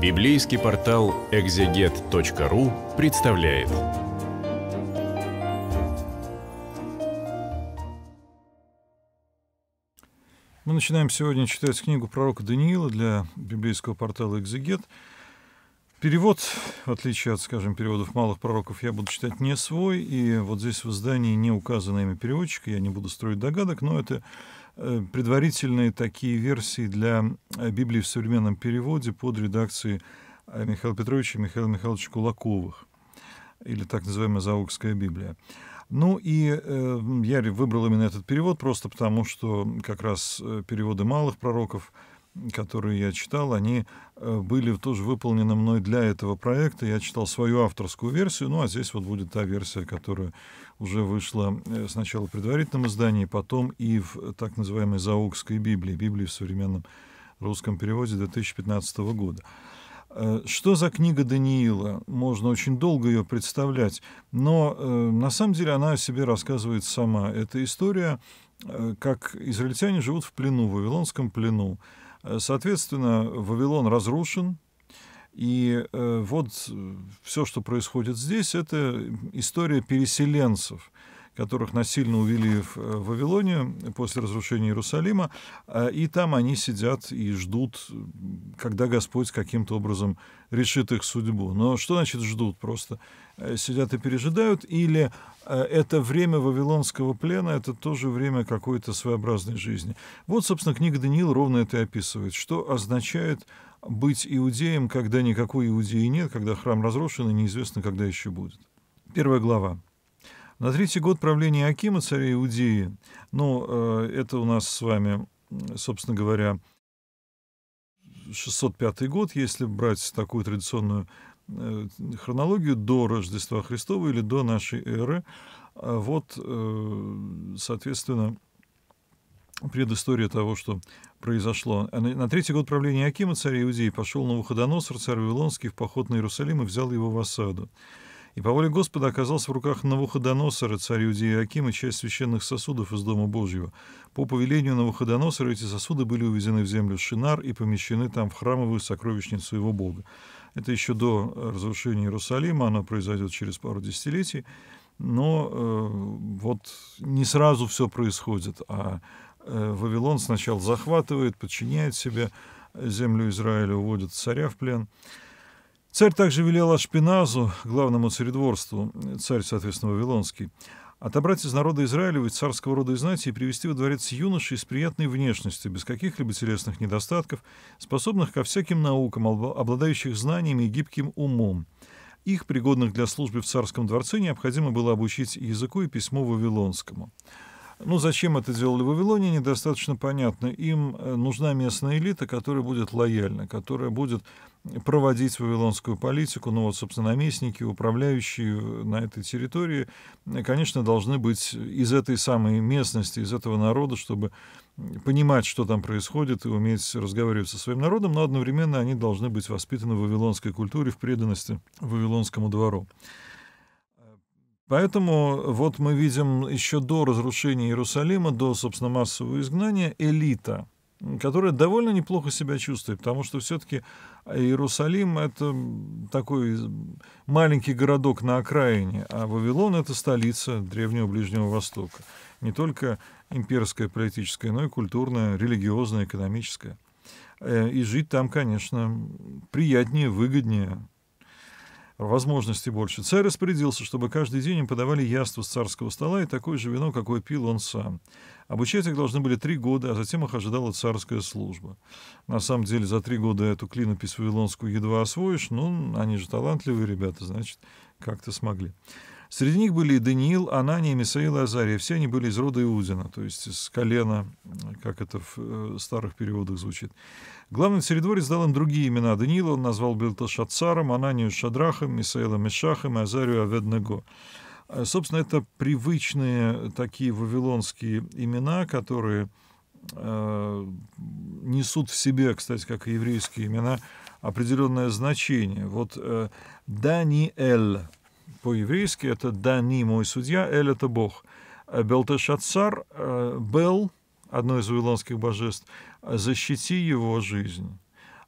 Библейский портал экзегет.ру представляет. Мы начинаем сегодня читать книгу пророка Даниила для библейского портала «Экзегет». Перевод, в отличие от, скажем, переводов малых пророков, я буду читать не свой, и вот здесь в издании не указано имя переводчика, я не буду строить догадок, но это Э, предварительные такие версии для э, Библии в современном переводе под редакцией э, Михаила Петровича и Михаила Михайловича Кулаковых, или так называемая Заокская Библия. Ну и э, я выбрал именно этот перевод просто потому, что как раз переводы малых пророков – которые я читал, они э, были тоже выполнены мной для этого проекта. Я читал свою авторскую версию, ну а здесь вот будет та версия, которая уже вышла э, сначала в предварительном издании, потом и в так называемой Заукской Библии, Библии в современном русском переводе 2015 года. Э, что за книга Даниила? Можно очень долго ее представлять, но на самом деле она о себе рассказывает сама. Это история, как израильтяне живут в плену, в Вавилонском плену. Э, соответственно, Вавилон разрушен, и э, вот э, все, что происходит здесь, это история переселенцев – которых насильно увели э, в Вавилонию после разрушения Иерусалима, э, и там они сидят и ждут, когда Господь каким-то образом решит их судьбу. Но что значит ждут? Просто э, сидят и пережидают? Или это время вавилонского плена, это тоже время какой-то своеобразной жизни? Вот, собственно, книга Даниил ровно это и описывает. Что означает быть иудеем, когда никакой иудеи нет, когда храм разрушен и неизвестно, когда еще будет. Первая глава. На третий год правления Акима, царя Иудеи, ну, это у нас с вами, собственно говоря, 605 год, если брать такую традиционную э, хронологию до Рождества Христова или до нашей эры. Э, вот, соответственно, предыстория того, что произошло. А на третий год правления Акима, царя Иудеи, пошел на Навуходоносор, царь Вавилонский, в поход на Иерусалим и взял его в осаду и по воле Господа оказался в руках Навуходоносора, царя Иудея Акима, часть священных сосудов из Дома Божьего. По повелению Навуходоносора эти сосуды были увезены в землю Шинар и помещены там в храмовую сокровищницу его бога. Это еще до э, разрушения Иерусалима, оно произойдет через пару десятилетий, но э, вот не сразу все происходит, а э, Вавилон сначала захватывает, подчиняет себе э, землю Израиля, уводит царя в плен – Царь также велел Ашпиназу, главному царедворству, царь, соответственно, Вавилонский, отобрать из народа Израилева и царского рода и знати и привести во дворец юношей с приятной внешностью, без каких-либо телесных недостатков, способных ко всяким наукам, обладающих знаниями и гибким умом. Их, пригодных для службы в царском дворце, необходимо было обучить языку и письму вавилонскому. Ну, зачем это делали в Вавилоне, недостаточно понятно. Им э, нужна местная элита, которая будет лояльна, которая будет проводить вавилонскую политику. Ну вот, собственно, наместники, управляющие э, на этой территории, э, конечно, должны быть из этой самой местности, из этого народа, чтобы понимать, что там происходит, и уметь разговаривать со своим народом, но одновременно они должны быть воспитаны в вавилонской культуре, в преданности вавилонскому двору. Поэтому вот мы видим еще до разрушения Иерусалима, до, собственно, массового изгнания элита – которая довольно неплохо себя чувствует, потому что все-таки а, Иерусалим — это такой маленький городок на окраине, а Вавилон — это столица Древнего Ближнего Востока. Не только имперская, политическая, но и культурная, религиозная, экономическая. Э, и жить там, конечно, приятнее, выгоднее, возможностей больше. Царь распорядился, чтобы каждый день им подавали яство с царского стола и такое же вино, какое пил он сам. Обучать их должны были три года, а затем их ожидала царская служба. На самом деле, за три года эту клинопись вавилонскую едва освоишь, но они же талантливые ребята, значит, как-то смогли. Среди них были и Даниил, Анания, Мисаил и Азария. Все они были из рода Иудина, то есть с колена, как это в э, старых переводах звучит. Главный царедворец дал им другие имена. Даниила он назвал Белташатцаром, Ананию Шадрахом, Мисаила Мешахом и Азарию аведнего. Э, собственно, это привычные такие вавилонские имена, которые э, несут в себе, кстати, как и еврейские имена, определенное значение. Вот э, Даниэль по-еврейски это «Дани, мой судья, Эль – это Бог». Э, Белтешацар, э, Бел, одно из вавилонских божеств, э, «Защити его жизнь».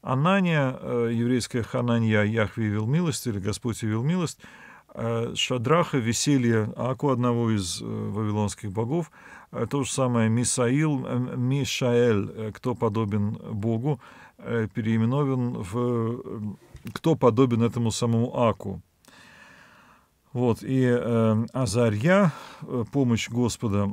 Анания, еврейская Хананья, Яхве вел милость, или Господь вел милость, Шадраха, веселье Аку, одного из вавилонских богов, то же самое Мисаил, Мишаэль, кто подобен Богу, переименован в «Кто подобен этому самому Аку». Вот, и эм, э, Азарья, помощь Господа,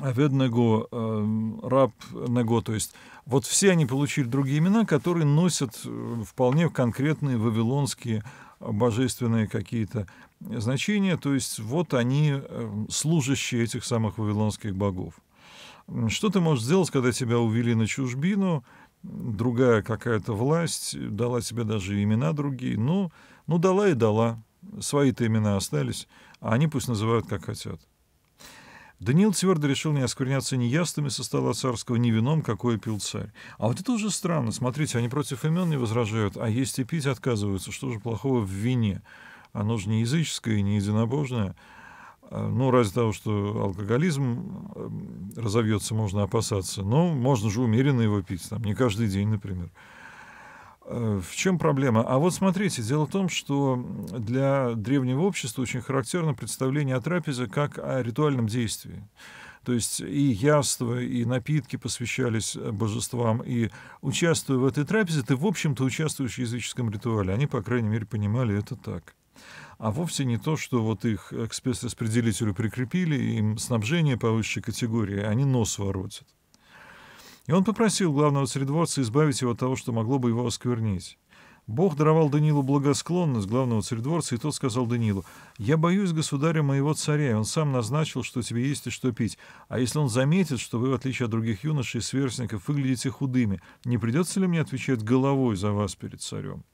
Аведнего, э, раб Него, то есть вот все они получили другие имена, которые носят э, вполне конкретные вавилонские э, божественные какие-то значения, то есть вот они эм, служащие этих самых вавилонских богов. Что ты можешь сделать, когда тебя увели на чужбину, другая какая-то власть дала тебе даже имена другие, ну, ну дала и дала, Свои-то имена остались, а они пусть называют, как хотят. Даниил твердо решил не оскверняться ни яствами со стола царского, ни вином, какое пил царь. А вот это уже странно. Смотрите, они против имен не возражают, а есть и пить отказываются. Что же плохого в вине? Оно же не языческое, и не единобожное. А, ну, ради того, что алкоголизм эм, разовьется, можно опасаться. Но можно же умеренно его пить, там, не каждый день, например. Э, в чем проблема? А вот смотрите, дело в том, что для древнего общества очень характерно представление о трапезе как о ритуальном действии. То есть и яства, и напитки посвящались э, божествам, и участвуя в этой трапезе, ты, в общем-то, участвуешь в языческом ритуале. Они, по крайней мере, понимали это так. А вовсе не то, что вот их к спецраспределителю прикрепили, им снабжение по высшей категории, они нос воротят. И он попросил главного царедворца избавить его от того, что могло бы его осквернить. Бог даровал Данилу благосклонность главного царедворца, и тот сказал Данилу, «Я боюсь государя моего царя, и он сам назначил, что тебе есть и что пить. А если он заметит, что вы, в отличие от других юношей и сверстников, выглядите худыми, не придется ли мне отвечать головой за вас перед царем?»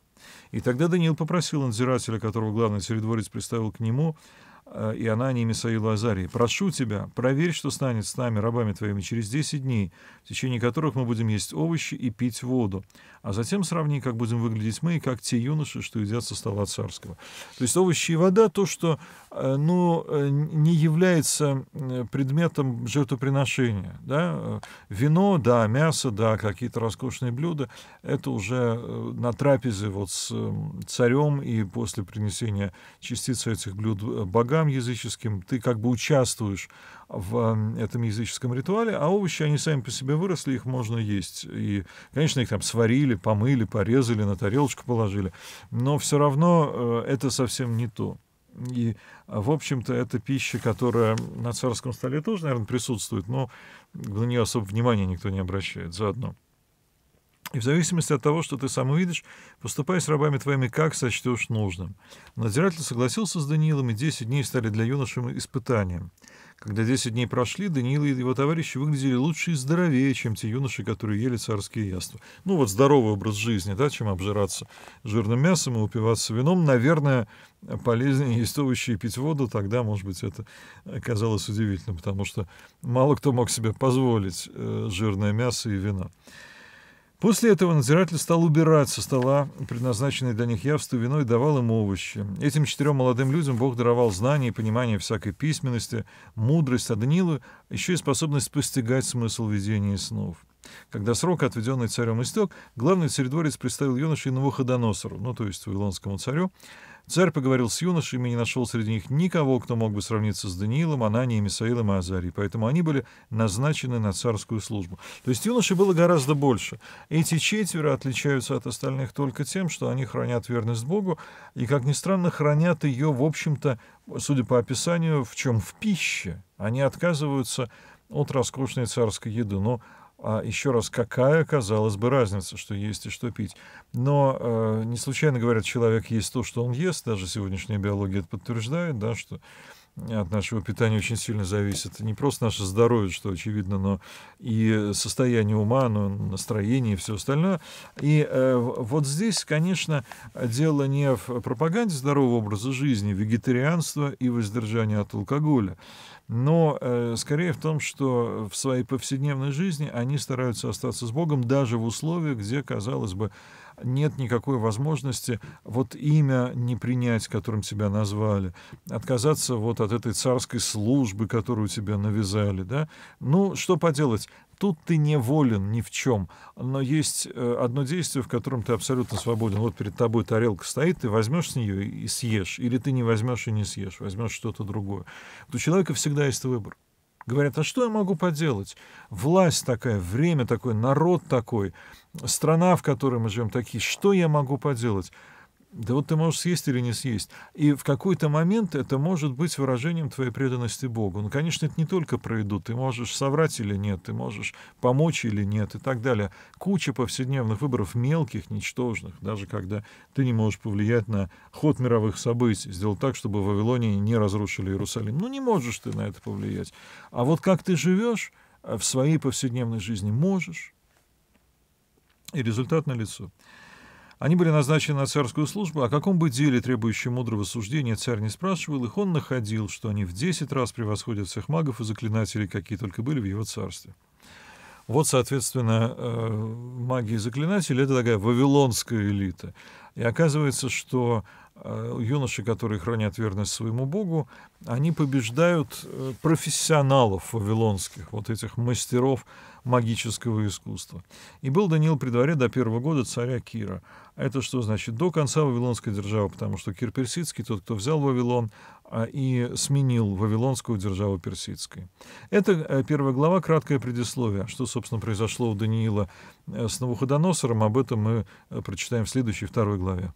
И тогда Даниил попросил надзирателя, которого главный царедворец представил к нему, а, и она не Мисаилу Азарии. «Прошу тебя, проверь, что станет с нами, рабами твоими, через десять дней, в течение которых мы будем есть овощи и пить воду, а затем сравни, как будем выглядеть мы и как те юноши, что едят со стола царского». То есть овощи и вода — то, что э, ну, э, не является э, предметом жертвоприношения. Да? Вино, да, мясо, да, какие-то роскошные блюда — это уже на трапезе вот с царем и после принесения частицы этих блюд богам, богам языческим, ты как бы участвуешь в эм, этом языческом ритуале, а овощи, они сами по себе выросли, их можно есть. И, конечно, их там сварили, помыли, порезали, на тарелочку положили, но все равно э, это совсем не то. И, в общем-то, это пища, которая на царском столе тоже, наверное, присутствует, но на нее особо внимания никто не обращает заодно. И в зависимости от того, что ты сам увидишь, поступай с рабами твоими, как сочтешь нужным. Надзиратель согласился с Даниилом, и 10 дней стали для юноши испытанием. Когда 10 дней прошли, Даниил и его товарищи выглядели лучше и здоровее, чем те юноши, которые ели царские яства. Ну вот здоровый образ жизни, да, чем обжираться жирным мясом и упиваться вином, наверное, полезнее есть то, и пить воду, тогда, может быть, это казалось удивительным, потому что мало кто мог себе позволить э, жирное мясо и вино. После этого надзиратель стал убирать со стола, предназначенные для них явство, вино и давал им овощи. Этим четырем молодым людям Бог даровал знания и понимание всякой письменности, мудрость, а Данилу еще и способность постигать смысл видения и снов. Когда срок, отведенный царем, истек, главный царедворец представил юноше Новоходоносору, ну то есть Вавилонскому царю, Царь поговорил с юношами и не нашел среди них никого, кто мог бы сравниться с Даниилом, Ананием, Мисаилом и Азарией, поэтому они были назначены на царскую службу. То есть юношей было гораздо больше. Эти четверо отличаются от остальных только тем, что они хранят верность Богу, и, как ни странно, хранят ее, в общем-то, судя по описанию, в чем в пище. Они отказываются от роскошной царской еды, но а еще раз, какая, казалось бы, разница, что есть и что пить. Но э, не случайно говорят, человек есть то, что он ест, даже сегодняшняя биология это подтверждает, да, что от нашего питания очень сильно зависит не просто наше здоровье, что очевидно, но и состояние ума, но настроение и все остальное. И э, вот здесь, конечно, дело не в пропаганде здорового образа жизни, вегетарианства и воздержания от алкоголя, но э, скорее в том, что в своей повседневной жизни они стараются остаться с Богом даже в условиях, где, казалось бы, нет никакой возможности вот имя не принять, которым тебя назвали, отказаться вот от этой царской службы, которую тебя навязали, да? Ну, что поделать, тут ты не волен ни в чем, но есть э, одно действие, в котором ты абсолютно свободен. Вот перед тобой тарелка стоит, ты возьмешь с нее и съешь, или ты не возьмешь и не съешь, возьмешь что-то другое. у человека всегда есть выбор. Говорят, а что я могу поделать? Власть такая, время такое, народ такой, страна, в которой мы живем, такие, что я могу поделать? Да вот ты можешь съесть или не съесть. И в какой-то момент это может быть выражением твоей преданности Богу. Ну, конечно, это не только про еду. Ты можешь соврать или нет, ты можешь помочь или нет и так далее. Куча повседневных выборов, мелких, ничтожных, даже когда ты не можешь повлиять на ход мировых событий, сделать так, чтобы в Вавилоне не разрушили Иерусалим. Ну, не можешь ты на это повлиять. А вот как ты живешь э, в своей повседневной жизни, можешь. И результат налицо. лицо. Они были назначены на царскую службу, а о каком бы деле, требующем мудрого суждения, царь не спрашивал их, он находил, что они в десять раз превосходят всех магов и заклинателей, какие только были в его царстве. Вот, соответственно, э, маги и заклинатели — это такая вавилонская элита. И оказывается, что Э, юноши, которые хранят верность своему Богу, они побеждают э, профессионалов вавилонских, вот этих мастеров магического искусства. И был Даниил при дворе до первого года царя Кира. Это что значит? До конца вавилонской державы, потому что Кир Персидский, тот, кто взял Вавилон а, и сменил вавилонскую державу персидской. Это э, первая глава, краткое предисловие. Что, собственно, произошло у Даниила с Навуходоносором, об этом мы прочитаем в следующей второй главе.